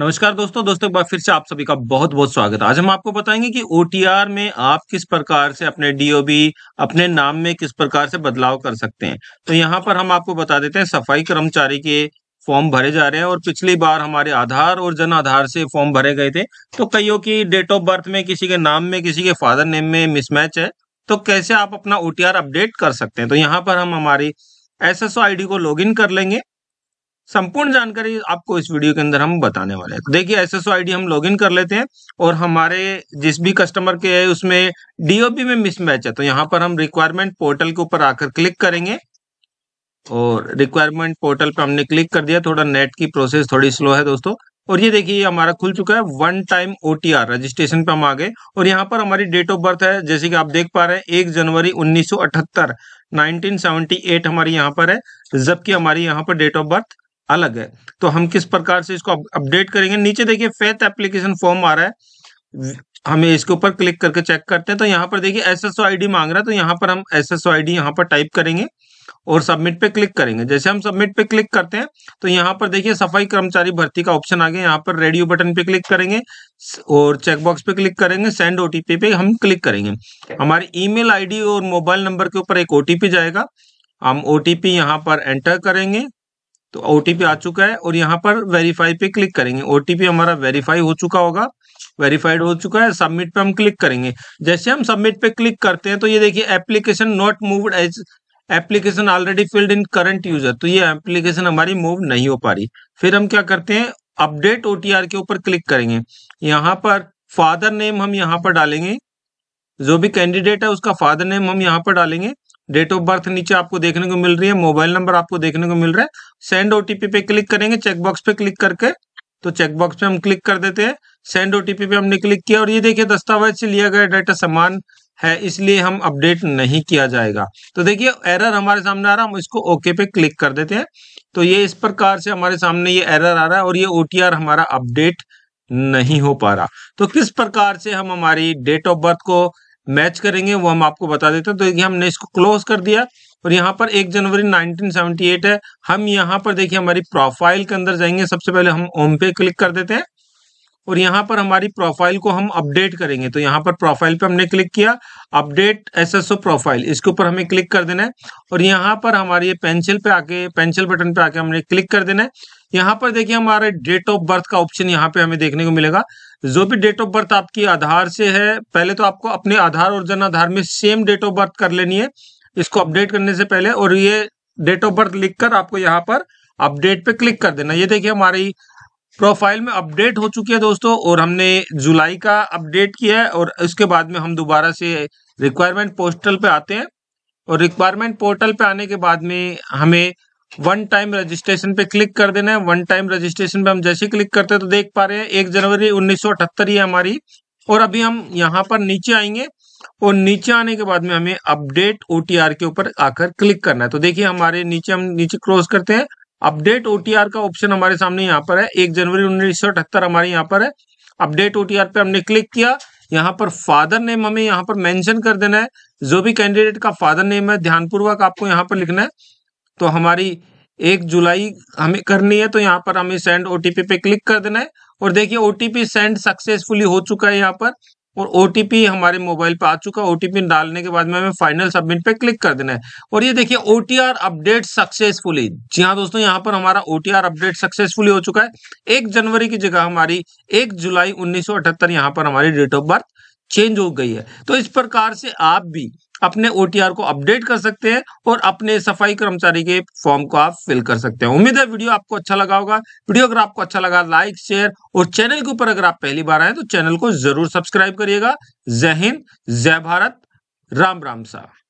नमस्कार दोस्तों दोस्तों एक बार फिर से आप सभी का बहुत बहुत स्वागत है आज हम आपको बताएंगे कि ओ में आप किस प्रकार से अपने डीओबी अपने नाम में किस प्रकार से बदलाव कर सकते हैं तो यहाँ पर हम आपको बता देते हैं सफाई कर्मचारी के फॉर्म भरे जा रहे हैं और पिछली बार हमारे आधार और जन आधार से फॉर्म भरे गए थे तो कईयों की डेट ऑफ बर्थ में किसी के नाम में किसी के फादर नेम में मिसमैच है तो कैसे आप अपना ओ अपडेट कर सकते हैं तो यहाँ पर हम हमारी एस एस को लॉग कर लेंगे संपूर्ण जानकारी आपको इस वीडियो के अंदर हम बताने वाले हैं तो देखिए एस एस आईडी हम लॉगिन कर लेते हैं और हमारे जिस भी कस्टमर के है उसमें डीओपी में मिसमैच है तो यहाँ पर हम रिक्वायरमेंट पोर्टल के ऊपर आकर क्लिक करेंगे और रिक्वायरमेंट पोर्टल पर हमने क्लिक कर दिया थोड़ा नेट की प्रोसेस थोड़ी स्लो है दोस्तों और ये देखिए हमारा खुल चुका है वन टाइम ओ रजिस्ट्रेशन पे हम आ गए और यहाँ पर हमारी डेट ऑफ बर्थ है जैसे कि आप देख पा रहे हैं एक जनवरी 1978 1978 हमारी यहाँ पर है जबकि हमारी यहाँ पर डेट ऑफ बर्थ अलग है तो हम किस प्रकार से इसको अपडेट करेंगे नीचे देखिए फेथ एप्लीकेशन फॉर्म आ रहा है हमें इसके ऊपर क्लिक करके चेक करते हैं तो यहाँ पर देखिए एस एस मांग रहा है तो यहाँ पर हम एस एस यहाँ पर टाइप करेंगे और सबमिट पे क्लिक करेंगे जैसे हम सबमिट पे क्लिक करते हैं तो यहाँ पर देखिए सफाई कर्मचारी भर्ती का ऑप्शन आ गया यहाँ पर रेडियो बटन पे क्लिक करेंगे और चेकबॉक्स पे क्लिक करेंगे सेंड ओटीपी पे हम क्लिक करेंगे हमारी ईमेल आईडी और मोबाइल नंबर के ऊपर एक ओटीपी जाएगा हम ओटीपी यहाँ पर एंटर करेंगे तो ओटीपी आ चुका है और यहाँ पर वेरीफाई पे क्लिक करेंगे ओटीपी हमारा वेरीफाई हो चुका होगा वेरीफाइड हो चुका है सबमिट पे हम क्लिक करेंगे जैसे हम सबमिट पे क्लिक करते हैं तो ये देखिए application not moved as application already filled in current user तो ये एप्लीकेशन हमारी मूव नहीं हो पा रही फिर हम क्या करते हैं अपडेट ओटीआर के ऊपर क्लिक करेंगे यहाँ पर फादर नेम हम यहाँ पर डालेंगे जो भी कैंडिडेट है उसका फादर नेम हम यहाँ पर डालेंगे डेट ऑफ बर्थ नीचे आपको देखने को मिल रही है मोबाइल नंबर आपको देखने को मिल रहा है सेंड ओटीपी पे क्लिक करेंगे चेकबॉक्स पे क्लिक करके तो चेकबॉक्स पे हम क्लिक कर देते हैं सेंड ओटीपी पे हमने क्लिक किया और ये देखिए दस्तावेज से लिया गया डाटा समान है इसलिए हम अपडेट नहीं किया जाएगा तो देखिए एरर हमारे सामने आ रहा हम इसको ओके पे क्लिक कर देते हैं तो ये इस प्रकार से हमारे सामने ये एरर आ रहा है और ये ओ हमारा अपडेट नहीं हो पा रहा तो किस प्रकार से हम हमारी डेट ऑफ बर्थ को मैच करेंगे वो हम आपको बता देते हैं तो देखिए हमने इसको क्लोज कर दिया और यहाँ पर एक जनवरी 1978 है हम यहाँ पर देखिए हमारी प्रोफाइल के अंदर जाएंगे सबसे पहले हम ओम पे क्लिक कर देते हैं और यहाँ पर हमारी प्रोफाइल को हम अपडेट करेंगे तो यहाँ पर प्रोफाइल पे हमने क्लिक किया अपडेट एसएसओ प्रोफाइल इसके ऊपर हमें क्लिक कर देना है और यहाँ पर हमारे ये पेंसिल पे आके पेंसिल बटन पे आके हमने क्लिक कर देना है यहाँ पर देखिए हमारे डेट ऑफ बर्थ का ऑप्शन यहाँ पे हमें देखने को मिलेगा जो भी डेट ऑफ बर्थ आपकी आधार से है पहले तो आपको अपने आधार और जन आधार में सेम डेट ऑफ बर्थ कर लेनी है इसको अपडेट करने से पहले और ये डेट ऑफ बर्थ लिखकर आपको यहाँ पर अपडेट पे क्लिक कर देना ये देखिए हमारी प्रोफाइल में अपडेट हो चुकी है दोस्तों और हमने जुलाई का अपडेट किया है और उसके बाद में हम दोबारा से रिक्वायरमेंट पोर्टल पे आते हैं और रिक्वायरमेंट पोर्टल पे आने के बाद में हमें वन टाइम रजिस्ट्रेशन पे क्लिक कर देना है वन टाइम रजिस्ट्रेशन पे हम जैसे क्लिक करते हैं तो देख पा रहे हैं एक जनवरी उन्नीस है हमारी और अभी हम यहाँ पर नीचे आएंगे और नीचे आने के बाद में हमें अपडेट ओटीआर के ऊपर आकर क्लिक करना है तो देखिए हमारे नीचे हम नीचे क्रॉस करते हैं अपडेट ओटीआर का ऑप्शन हमारे सामने यहाँ पर है एक जनवरी उन्नीस हमारे यहाँ पर है अपडेट ओटीआर पे हमने क्लिक किया यहाँ पर फादर नेम हमें यहाँ पर मेंशन कर देना है जो भी कैंडिडेट का फादर नेम है ध्यानपूर्वक आपको यहाँ पर लिखना है तो हमारी एक जुलाई हमें करनी है तो यहाँ पर हमें सेंड ओटीपी पे क्लिक कर देना है और देखिए ओटीपी सेंड सक्सेसफुली हो चुका है यहाँ पर और ओटीपी हमारे मोबाइल पे आ चुका है ओटीपी डालने के बाद में हमें फाइनल सबमिट पे क्लिक कर देना है और ये देखिए ओटीआर अपडेट सक्सेसफुली जी हाँ दोस्तों यहाँ पर हमारा ओटीआर अपडेट सक्सेसफुली हो चुका है एक जनवरी की जगह हमारी एक जुलाई उन्नीस सौ यहाँ पर हमारी डेट ऑफ बर्थ चेंज हो गई है तो इस प्रकार से आप भी अपने ओ को अपडेट कर सकते हैं और अपने सफाई कर्मचारी के फॉर्म को आप फिल कर सकते हैं उम्मीद है वीडियो आपको अच्छा लगा होगा वीडियो अगर आपको अच्छा लगा लाइक शेयर और चैनल के ऊपर अगर आप पहली बार आए तो चैनल को जरूर सब्सक्राइब करिएगा जय हिंद जय भारत राम राम साहब